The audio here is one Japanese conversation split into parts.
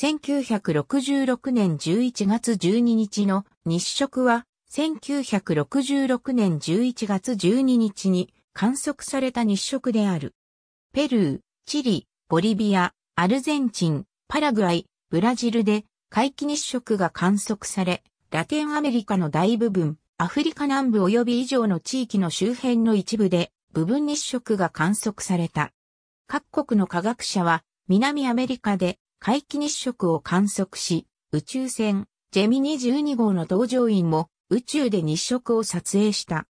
1966年11月12日の日食は、1966年11月12日に観測された日食である。ペルー、チリ、ボリビア、アルゼンチン、パラグアイ、ブラジルで回帰日食が観測され、ラテンアメリカの大部分、アフリカ南部及び以上の地域の周辺の一部で部分日食が観測された。各国の科学者は南アメリカで回帰日食を観測し、宇宙船、ジェミニ12号の搭乗員も宇宙で日食を撮影した。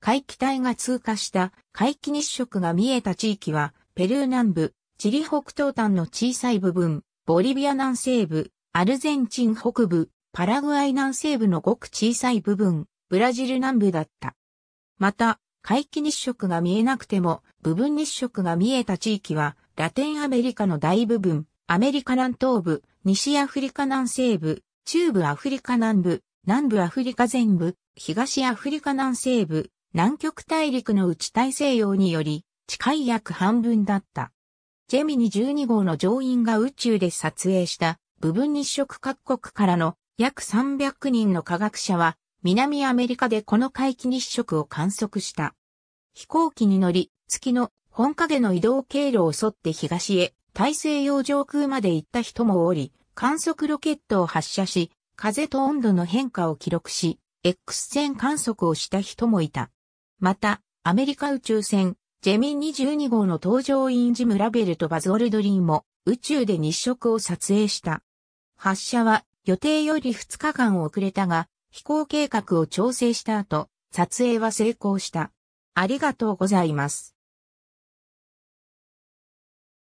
回帰帯が通過した回帰日食が見えた地域は、ペルー南部、チリ北東端の小さい部分、ボリビア南西部、アルゼンチン北部、パラグアイ南西部のごく小さい部分、ブラジル南部だった。また、回帰日食が見えなくても、部分日食が見えた地域は、ラテンアメリカの大部分、アメリカ南東部、西アフリカ南西部、中部アフリカ南部、南部アフリカ全部、東アフリカ南西部、南極大陸の内大西洋により、近い約半分だった。ジェミニ12号の乗員が宇宙で撮影した部分日食各国からの約300人の科学者は南アメリカでこの回帰日食を観測した。飛行機に乗り月の本影の移動経路を沿って東へ大西洋上空まで行った人もおり、観測ロケットを発射し、風と温度の変化を記録し、X 線観測をした人もいた。また、アメリカ宇宙船、ジェミン22号の搭乗員ジム・ラベルとバズ・オルドリンも宇宙で日食を撮影した。発射は予定より2日間遅れたが、飛行計画を調整した後、撮影は成功した。ありがとうございます。